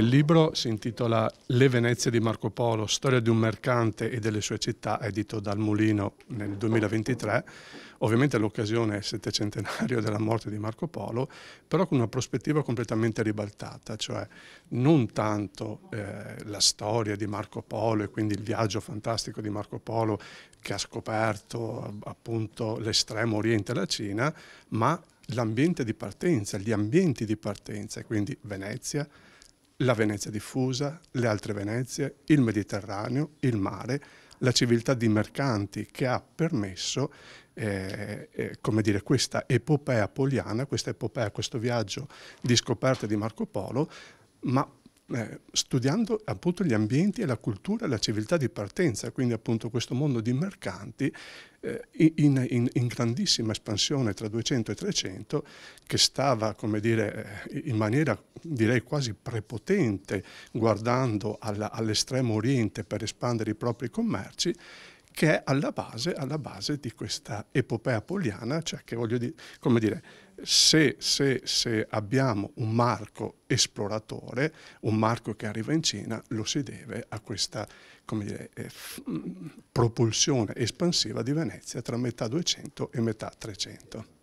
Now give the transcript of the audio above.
Il libro si intitola Le Venezie di Marco Polo, storia di un mercante e delle sue città, edito dal Mulino nel 2023. Ovviamente l'occasione è il settecentenario della morte di Marco Polo, però con una prospettiva completamente ribaltata, cioè non tanto eh, la storia di Marco Polo e quindi il viaggio fantastico di Marco Polo che ha scoperto appunto l'estremo oriente e la Cina, ma l'ambiente di partenza, gli ambienti di partenza, quindi Venezia, la Venezia diffusa, le altre Venezie, il Mediterraneo, il mare, la civiltà di mercanti che ha permesso eh, eh, come dire, questa epopea poliana, questa epopea, questo viaggio di scoperta di Marco Polo, ma eh, studiando appunto gli ambienti e la cultura e la civiltà di partenza, quindi appunto questo mondo di mercanti eh, in, in, in, grandissima espansione tra 200 e 300 che stava come dire eh, in maniera direi quasi prepotente guardando all'estremo oriente per espandere i propri commerci che è alla base, alla base di questa epopea poliana, cioè che voglio dire, come dire, se, se, se, abbiamo un marco esploratore, un marco che arriva in Cina, lo si deve a questa dire, eh, propulsione espansiva di Venezia tra metà 200 e metà 300.